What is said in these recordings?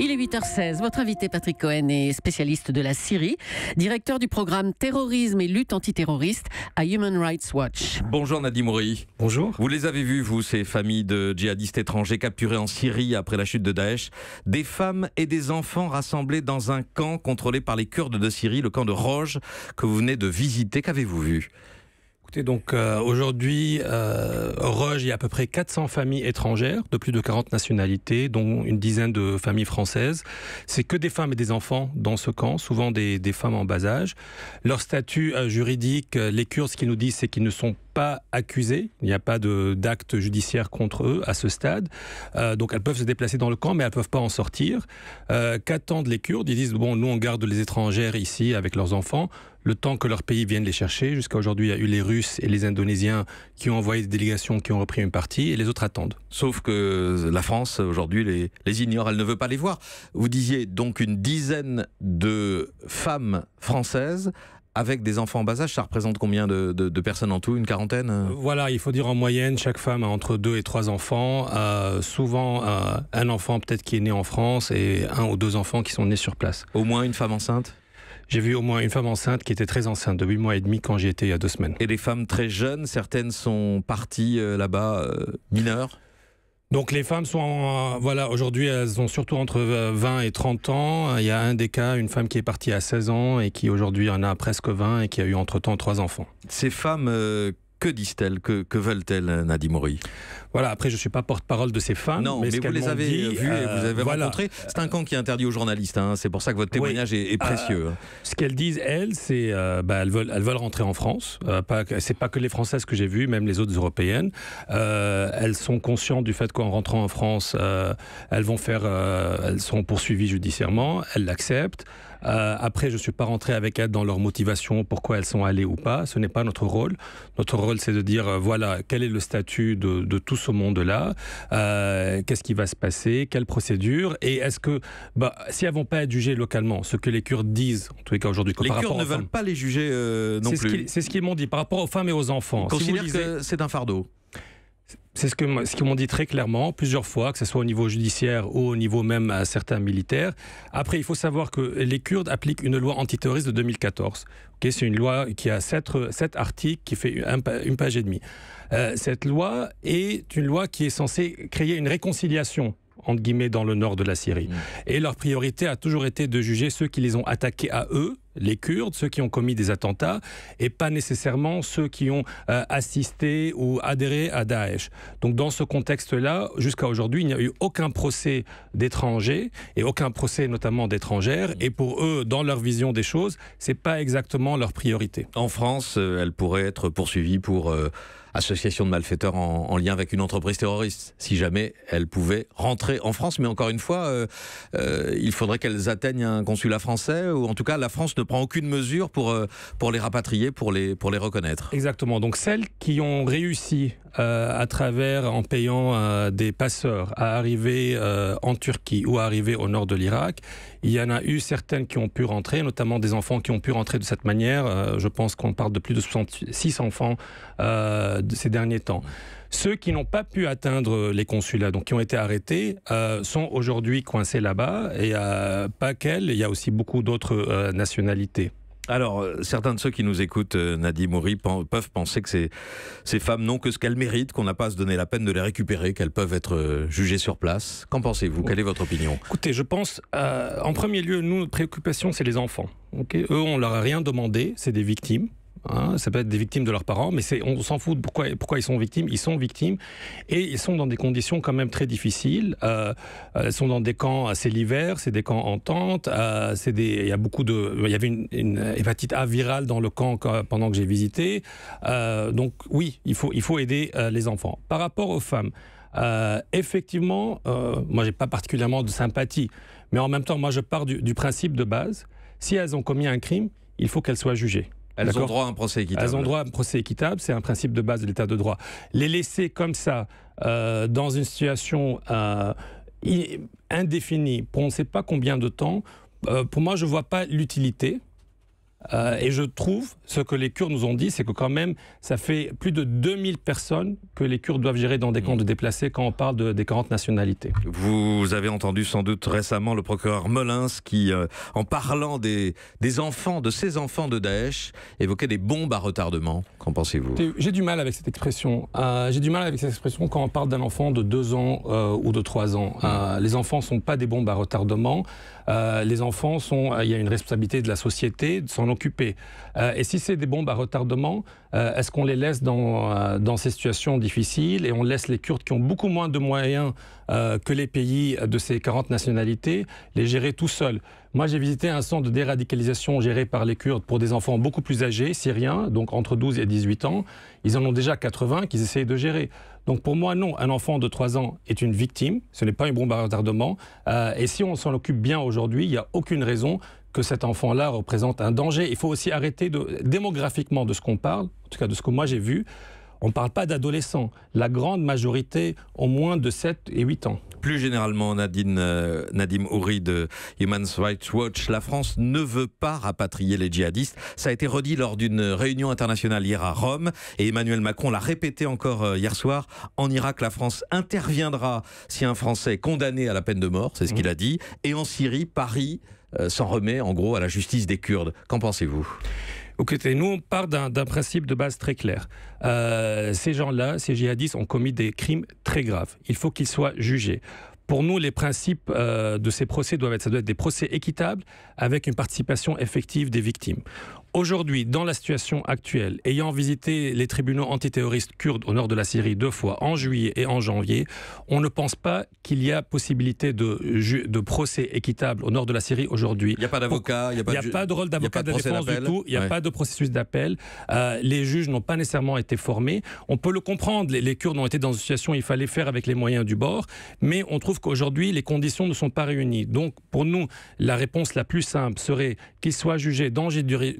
Il est 8h16. Votre invité Patrick Cohen est spécialiste de la Syrie, directeur du programme Terrorisme et lutte antiterroriste à Human Rights Watch. Bonjour Nadim Mouri. Bonjour. Vous les avez vus, vous, ces familles de djihadistes étrangers capturés en Syrie après la chute de Daesh. Des femmes et des enfants rassemblés dans un camp contrôlé par les Kurdes de Syrie, le camp de Roj, que vous venez de visiter. Qu'avez-vous vu Écoutez, donc euh, aujourd'hui, euh, il y a à peu près 400 familles étrangères de plus de 40 nationalités, dont une dizaine de familles françaises. C'est que des femmes et des enfants dans ce camp, souvent des, femmes en bas âge. Leur statut euh, juridique, euh, les Kurdes, ce qu'ils nous disent, c'est qu'ils ne sont pas accusés. Il n'y a pas d'acte judiciaire contre eux à ce stade. donc elles peuvent se déplacer dans le camp, mais elles ne peuvent pas en sortir. Qu'attendent les Kurdes Ils disent, bon, nous on garde les étrangères ici avec leurs enfants le temps que leur pays vienne les chercher. Jusqu'à aujourd'hui, il y a eu les Russes et les Indonésiens qui ont envoyé des délégations qui ont repris une partie et les autres attendent. Sauf que la France, aujourd'hui, les, ignore, elle ne veut pas les voir. Vous disiez donc une dizaine de femmes françaises avec des enfants en bas âge, ça représente combien de, personnes en tout Une quarantaine euh Voilà, il faut dire en moyenne, chaque femme a entre deux et trois enfants. Euh, souvent, euh, un enfant peut-être qui est né en France et un ou deux enfants qui sont nés sur place. Au moins une femme enceinte j'ai vu au moins une femme enceinte qui était très enceinte de 8 mois et demi quand j'y étais il y a deux semaines. Et les femmes très jeunes, certaines sont parties euh, là-bas euh, mineures donc les femmes sont, voilà, aujourd'hui elles ont surtout entre 20 et 30 ans. Il y a un des cas, une femme qui est partie à 16 ans et qui aujourd'hui en a presque 20 et qui a eu entre-temps trois enfants. Ces femmes euh, que disent-elles que, veulent-elles, euh, Nadi Mori Voilà, après, je ne suis pas porte-parole de ces femmes. Non, mais, vous les avez vues et vous euh, avez rencontrées. C'est un camp qui est interdit aux journalistes. Hein. C'est pour ça que votre témoignage est, ah, précieux. Hein. ce qu'elles disent, elles, c'est euh, bah, elles, veulent, elles veulent rentrer en France. Ce c'est pas que les Françaises que j'ai vues, même les autres européennes. elles sont conscientes du fait qu'en rentrant en France, elles vont faire. elles sont poursuivies judiciairement. Elles l'acceptent. après, je ne suis pas rentré avec elles dans leur motivation, pourquoi elles sont allées ou pas. Ce n'est pas notre rôle. Notre rôle c'est de dire, euh, voilà, quel est le statut de, tout ce monde-là euh, Qu'est-ce qui va se passer Quelle procédure Et est-ce que, bah, si elles vont pas être jugées localement, ce que les Kurdes disent, en tous cas aujourd'hui, les par Kurdes ne veulent pas les juger euh, non plus. C'est ce qu'ils m'ont dit par rapport aux femmes et aux enfants. Ils que c'est un fardeau. C'est ce ce qu'ils m'ont dit très clairement plusieurs fois, que ce soit au niveau judiciaire ou au niveau même à certains militaires. Après, il faut savoir que les Kurdes appliquent une loi antiterroriste de 2014. c'est une loi qui a sept, sept articles, qui fait une, page et demie. Euh, cette loi est une loi qui est censée créer une réconciliation entre guillemets dans le nord de la Syrie. Mmh. Et leur priorité a toujours été de juger ceux qui les ont attaqués à eux les Kurdes, ceux qui ont commis des attentats, et pas nécessairement ceux qui ont euh, assisté ou adhéré à Daesh. Donc dans ce contexte-là, jusqu'à aujourd'hui, il n'y a eu aucun procès d'étrangers, et aucun procès notamment d'étrangères, et pour eux, dans leur vision des choses, c'est pas exactement leur priorité. En France, euh, elle pourrait être poursuivie pour... Euh, association de malfaiteurs en, lien avec une entreprise terroriste, si jamais elles pouvaient rentrer en France. Mais encore une fois, il faudrait qu'elles atteignent un consulat français, ou en tout cas la France ne prend aucune mesure pour, euh, pour les rapatrier, pour les, pour les reconnaître. Exactement. Donc celles qui ont réussi euh, à travers, en payant euh, des passeurs, à arriver en Turquie ou à arriver au nord de l'Irak, il y en a eu certaines qui ont pu rentrer, notamment des enfants qui ont pu rentrer de cette manière. je pense qu'on parle de plus de 66 enfants de ces derniers temps. Ceux qui n'ont pas pu atteindre les consulats, donc qui ont été arrêtés, euh, sont aujourd'hui coincés là-bas. Et pas qu'elle, il y a aussi beaucoup d'autres euh, nationalités. Alors, euh, certains de ceux qui nous écoutent, Nadie Moury, peuvent penser que ces, femmes n'ont que ce qu'elles méritent, qu'on n'a pas à se donner la peine de les récupérer, qu'elles peuvent être jugées sur place. Qu'en pensez-vous Quelle est votre opinion Écoutez, je pense, en premier lieu, nous, notre préoccupation, c'est les enfants. Eux, on leur a rien demandé, c'est des victimes. Hein, ça peut être des victimes de leurs parents, mais on s'en fout pourquoi, ils sont victimes. Ils sont victimes et ils sont dans des conditions quand même très difficiles. Euh, euh, ils sont dans des camps c'est l'hiver, c'est des camps en tente. Euh, il y a beaucoup de, il y avait une, hépatite A virale dans le camp pendant que j'ai visité. donc oui, il faut, aider les enfants. Par rapport aux femmes. effectivement, moi moi, j'ai pas particulièrement de sympathie, mais en même temps, moi, je pars du principe de base si elles ont commis un crime, il faut qu'elles soient jugées. Elles ont droit à un procès équitable. Elles ont droit à un procès équitable, c'est un principe de base de l'état de droit. Les laisser comme ça, euh, dans une situation euh, indéfinie, pour on ne sait pas combien de temps, euh, pour moi, je ne vois pas l'utilité. Euh, et je trouve, ce que les Kurdes nous ont dit, c'est que quand même, ça fait plus de 2000 personnes que les Kurdes doivent gérer dans des camps de déplacés quand on parle des 40 nationalités. Vous avez entendu sans doute récemment le procureur Molins qui, euh, en parlant des, enfants, de ses enfants de Daesh, évoquait des bombes à retardement. Qu'en pensez-vous J'ai du mal avec cette expression. Euh, j'ai du mal avec cette expression quand on parle d'un enfant de 2 ans ou de 3 ans. Hum. les enfants ne sont pas des bombes à retardement. Euh, les enfants sont, euh, il y a une responsabilité de la société de s'en occuper. Euh, et si c'est des bombes à retardement, est-ce qu'on les laisse dans, dans ces situations difficiles et on laisse les Kurdes qui ont beaucoup moins de moyens que les pays de ces 40 nationalités les gérer tout seuls moi, j'ai visité un centre de déradicalisation géré par les Kurdes pour des enfants beaucoup plus âgés, syriens, donc entre 12 et 18 ans. Ils en ont déjà 80 qu'ils essayent de gérer. Donc pour moi, non, un enfant de 3 ans est une victime, ce n'est pas une bombe à retardement. Euh, et si on s'en occupe bien aujourd'hui, il n'y a aucune raison que cet enfant-là représente un danger. Il faut aussi arrêter de, démographiquement de ce qu'on parle, en tout cas de ce que moi j'ai vu. On ne parle pas d'adolescents. La grande majorité ont moins de 7 et 8 ans plus généralement, Nadine, euh, Nadim Houri de Human Rights Watch, la France ne veut pas rapatrier les djihadistes. Ça a été redit lors d'une réunion internationale hier à Rome et Emmanuel Macron l'a répété encore euh, hier soir. En Irak, la France interviendra si un Français est condamné à la peine de mort, c'est ce qu'il mmh. a dit, et en Syrie, Paris euh, s'en remet en gros à la justice des Kurdes. Qu'en pensez-vous nous, on part d'un principe de base très clair. Euh, ces gens-là, ces djihadistes, ont commis des crimes très graves. Il faut qu'ils soient jugés. Pour nous, les principes euh, de ces procès doivent être, ça doit être des procès équitables avec une participation effective des victimes. Aujourd'hui, dans la situation actuelle, ayant visité les tribunaux antiterroristes kurdes au nord de la Syrie deux fois, en juillet et en janvier, on ne pense pas qu'il y a possibilité de, de procès équitable au nord de la Syrie aujourd'hui. Il n'y a pas d'avocat, il n'y a, pas de, a pas de rôle d'avocat de, défense du tout, il n'y a pas de processus d'appel. Euh, les juges n'ont pas nécessairement été formés. On peut le comprendre, les, Kurdes ont été dans une situation où il fallait faire avec les moyens du bord, mais on trouve qu'aujourd'hui, les conditions ne sont pas réunies. Donc, pour nous, la réponse la plus simple serait qu'ils soient jugés dans,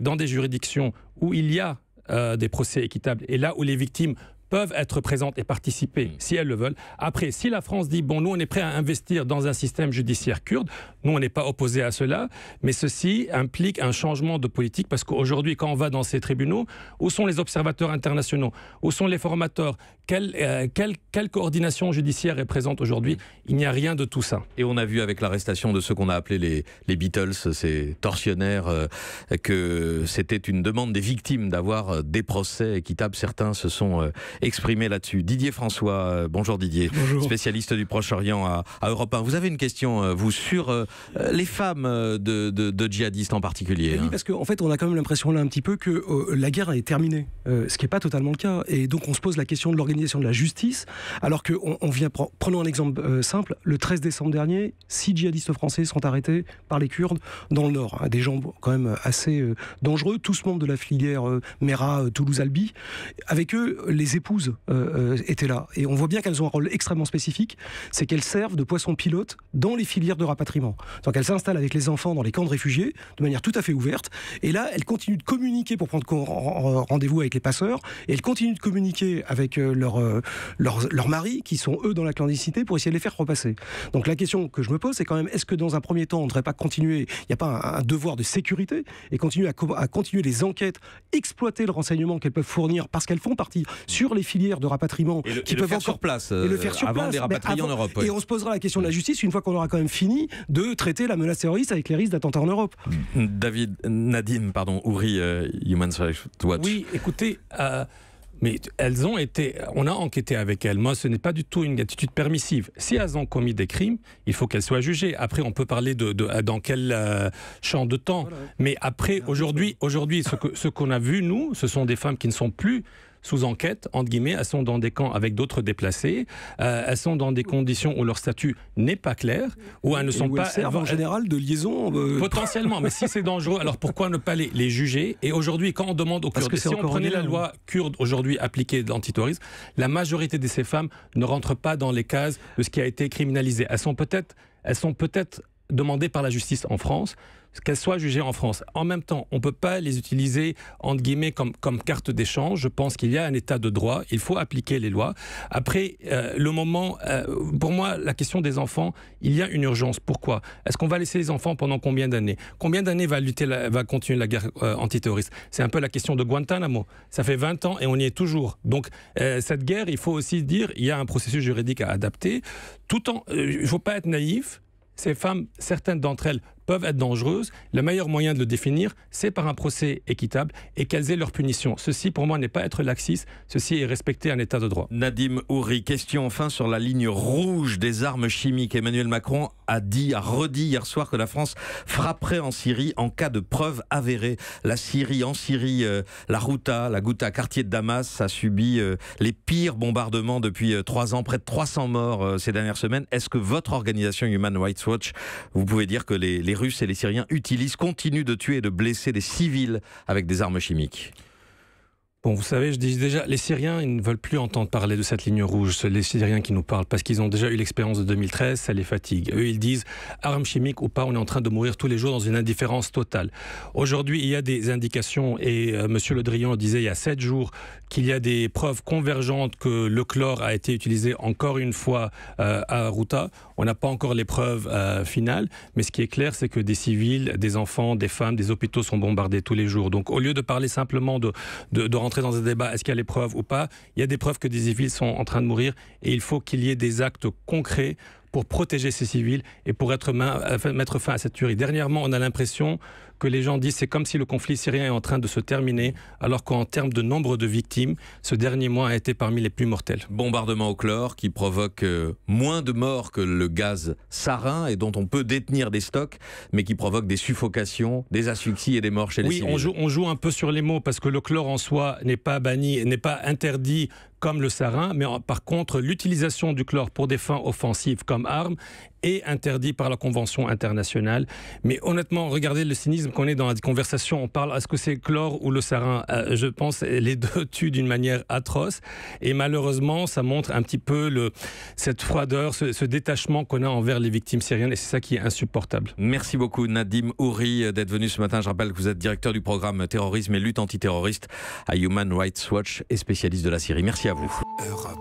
dans des juridictions où il y a euh, des procès équitables et là où les victimes peuvent être présentes et participer mm. si elles le veulent. Après, si la France dit, bon, nous, on est prêt à investir dans un système judiciaire kurde, nous, on n'est pas opposé à cela, mais ceci implique un changement de politique parce qu'aujourd'hui, quand on va dans ces tribunaux, où sont les observateurs internationaux Où sont les formateurs quelle, euh, coordination judiciaire est présente aujourd'hui Il n'y a rien de tout ça. Et on a vu avec l'arrestation de ceux qu'on a appelés les, Beatles, ces tortionnaires, euh, que c'était une demande des victimes d'avoir euh, des procès équitables. Certains se sont exprimer là-dessus. Didier François, euh, bonjour Didier, spécialiste du Proche-Orient à, Europe 1. Vous avez une question, euh, vous, sur euh, les femmes de, djihadistes en particulier. Hein. parce qu'en en fait, on a quand même l'impression là un petit peu que la guerre est terminée, ce qui n'est pas totalement le cas. Et donc, on se pose la question de l'organisation de la justice, alors qu'on on vient, prenons un exemple simple, le 13 décembre dernier, six djihadistes français sont arrêtés par les Kurdes dans le Nord. Hein. des gens quand même assez dangereux, tous membres de la filière Mera Toulouse-Albi. Avec eux, les époux euh, euh, étaient là. Et on voit bien qu'elles ont un rôle extrêmement spécifique, c'est qu'elles servent de poissons pilote dans les filières de rapatriement. Donc elles s'installent avec les enfants dans les camps de réfugiés de manière tout à fait ouverte. Et là, elles continuent de communiquer pour prendre rendez-vous avec les passeurs. Et elles continuent de communiquer avec leurs leur, euh, maris, qui sont eux dans la clandestinité, pour essayer de les faire repasser. Donc la question que je me pose, c'est quand même, est-ce que dans un premier temps, on ne devrait pas continuer, il n'y a pas un, devoir de sécurité, et continuer à, à continuer les enquêtes, exploiter le renseignement qu'elles peuvent fournir parce qu'elles font partie sur les filières de rapatriement qui peuvent faire sur place, et le euh, faire avant les en Europe. Et on se posera la question de la justice une fois qu'on aura quand même fini de traiter la menace terroriste avec les risques d'attentats en Europe. Mm. David Nadine, pardon, ouvrit euh, Human Rights Watch. Oui, écoutez. Euh, mais elles ont été, on a enquêté avec elles. Moi, ce n'est pas du tout une attitude permissive. Si elles ont commis des crimes, il faut qu'elles soient jugées. Après, on peut parler de, dans quel champ de temps. Mais après, aujourd'hui, aujourd'hui, ce qu'on ce a vu nous, ce sont des femmes qui ne sont plus sous enquête, entre guillemets, elles sont dans des camps avec d'autres déplacés, euh, elles sont dans des conditions où leur statut n'est pas clair, où elles ne sont pas... Elles en général de liaison euh, Potentiellement, mais si c'est dangereux, alors pourquoi ne pas les, les juger Et aujourd'hui, quand on demande aux Kurdes, si on prenait la loi kurde aujourd'hui appliquée l'antitourisme la majorité de ces femmes ne rentrent pas dans les cases de ce qui a été criminalisé. Elles sont peut-être... Elles sont peut-être demandées par la justice en France, qu'elles soient jugées en France. En même temps, on ne peut pas les utiliser entre guillemets comme, comme carte d'échange. Je pense qu'il y a un état de droit, il faut appliquer les lois. Après, euh, le moment, euh, pour moi, la question des enfants, il y a une urgence. Pourquoi Est-ce qu'on va laisser les enfants pendant combien d'années Combien d'années va, va continuer la guerre euh, antiterroriste C'est un peu la question de Guantanamo. Ça fait 20 ans et on y est toujours. Donc, cette guerre, il faut aussi dire, il y a un processus juridique à adapter. Tout en, il ne faut pas être naïf. Ces femmes, certaines d'entre elles, être dangereuses. Le meilleur moyen de le définir, c'est par un procès équitable et qu'elles aient leur punition. Ceci, pour moi, n'est pas être laxiste, ceci est respecter un état de droit. Nadim Ouri, question enfin sur la ligne rouge des armes chimiques. Emmanuel Macron a dit, a redit hier soir que la France frapperait en Syrie en cas de preuve avérées. La Syrie, en Syrie, euh, la Routa, la Ghouta, quartier de Damas, a subi euh, les pires bombardements depuis euh, trois ans, près de 300 morts ces dernières semaines. Est-ce que votre organisation Human Rights Watch, vous pouvez dire que les, les Russes et les Syriens utilisent continuent de tuer et de blesser des civils avec des armes chimiques. Bon, vous savez, je dis déjà, les Syriens, ils ne veulent plus entendre parler de cette ligne rouge, les Syriens qui nous parlent, parce qu'ils ont déjà eu l'expérience de 2013, ça les fatigue. Eux, ils disent, armes chimiques ou pas, on est en train de mourir tous les jours dans une indifférence totale. Aujourd'hui, il y a des indications, et M. Euh, Monsieur Le Drian disait il y a sept jours qu'il y a des preuves convergentes que le chlore a été utilisé encore une fois euh, à Routa. On n'a pas encore les preuves euh, finales, mais ce qui est clair, c'est que des civils, des enfants, des femmes, des hôpitaux sont bombardés tous les jours. Donc, au lieu de parler simplement de, de, de dans un débat, est-ce qu'il y a les preuves ou pas Il y a des preuves que des civils sont en train de mourir et il faut qu'il y ait des actes concrets pour protéger ces civils et pour euh, mettre fin à cette tuerie. Dernièrement, on a l'impression que les gens disent c'est comme si le conflit syrien est en train de se terminer, alors qu'en termes de nombre de victimes, ce dernier mois a été parmi les plus mortels. Bombardement au chlore qui provoque euh, moins de morts que le gaz sarin et dont on peut détenir des stocks, mais qui provoque des suffocations, des asphyxies et des morts chez les Oui, on joue, on joue un peu sur les mots parce que le chlore en soi n'est pas banni, n'est pas interdit comme le sarin, mais par contre, l'utilisation du chlore pour des fins offensives comme arme est interdit par la Convention internationale. Mais honnêtement, regardez le cynisme qu'on est dans la conversation. On parle, à ce que c'est chlore ou le sarin euh, Je pense les deux tuent d'une manière atroce. Et malheureusement, ça montre un petit peu cette froideur, ce, détachement qu'on a envers les victimes syriennes. Et c'est ça qui est insupportable. Merci beaucoup, Nadim Houri d'être venu ce matin. Je rappelle que vous êtes directeur du programme Terrorisme et lutte antiterroriste à Human Rights Watch et spécialiste de la Syrie. Merci à vous. Europe.